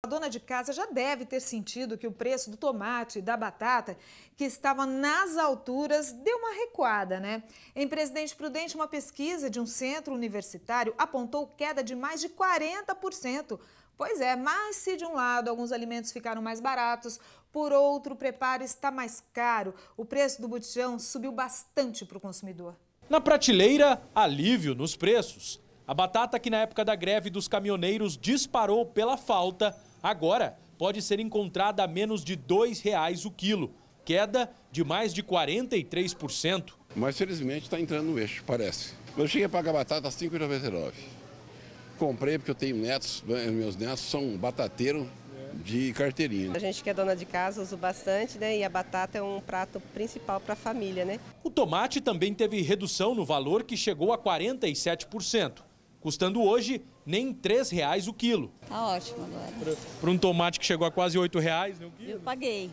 A dona de casa já deve ter sentido que o preço do tomate e da batata, que estava nas alturas, deu uma recuada, né? Em Presidente Prudente, uma pesquisa de um centro universitário apontou queda de mais de 40%. Pois é, mas se de um lado alguns alimentos ficaram mais baratos, por outro o preparo está mais caro. O preço do botijão subiu bastante para o consumidor. Na prateleira, alívio nos preços. A batata que na época da greve dos caminhoneiros disparou pela falta Agora, pode ser encontrada a menos de R$ 2,00 o quilo, queda de mais de 43%. Mas felizmente está entrando no eixo, parece. Eu cheguei a pagar batata R$ 5,99. Comprei porque eu tenho netos, né, meus netos são batateiros de carteirinha. A gente que é dona de casa usa bastante, né? E a batata é um prato principal para a família, né? O tomate também teve redução no valor que chegou a 47% custando hoje nem R$ reais o quilo. Tá ótimo agora. Para um tomate que chegou a quase R$ reais, né, quilo? Eu paguei.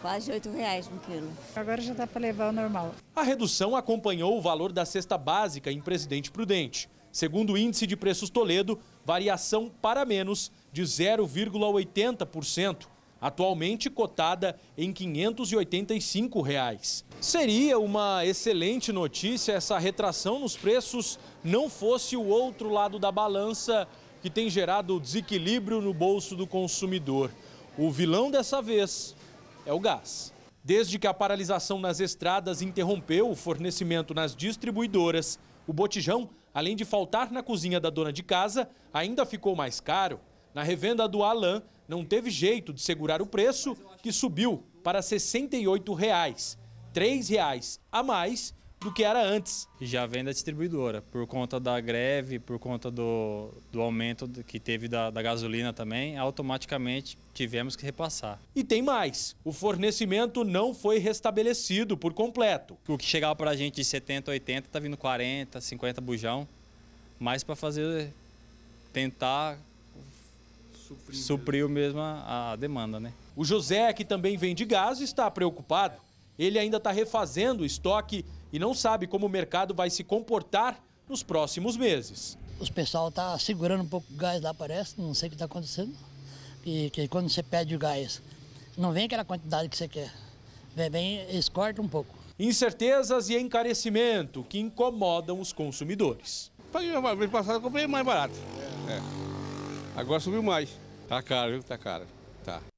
Quase R$ reais no quilo. Agora já dá para levar ao normal. A redução acompanhou o valor da cesta básica em Presidente Prudente. Segundo o Índice de Preços Toledo, variação para menos de 0,80% atualmente cotada em R$ 585. Reais. Seria uma excelente notícia essa retração nos preços não fosse o outro lado da balança que tem gerado desequilíbrio no bolso do consumidor. O vilão dessa vez é o gás. Desde que a paralisação nas estradas interrompeu o fornecimento nas distribuidoras, o botijão, além de faltar na cozinha da dona de casa, ainda ficou mais caro. Na revenda do Alain, não teve jeito de segurar o preço, que subiu para R$ 68,00, reais, R$ reais a mais do que era antes. Já vem da distribuidora, por conta da greve, por conta do, do aumento que teve da, da gasolina também, automaticamente tivemos que repassar. E tem mais, o fornecimento não foi restabelecido por completo. O que chegava para a gente de 70, 80, está vindo 40, 50 bujão, mais para fazer, tentar Supriu, Supriu mesmo a, a demanda, né? O José, que também vende gás, está preocupado. Ele ainda está refazendo o estoque e não sabe como o mercado vai se comportar nos próximos meses. Os pessoal tá segurando um pouco o gás lá, parece, não sei o que está acontecendo. E que quando você pede o gás, não vem aquela quantidade que você quer. Vem, vem eles cortam um pouco. Incertezas e encarecimento que incomodam os consumidores. Paguei uma vez passada, comprei mais barato. É. é. Agora subiu mais. Tá caro, viu? Tá caro. Tá.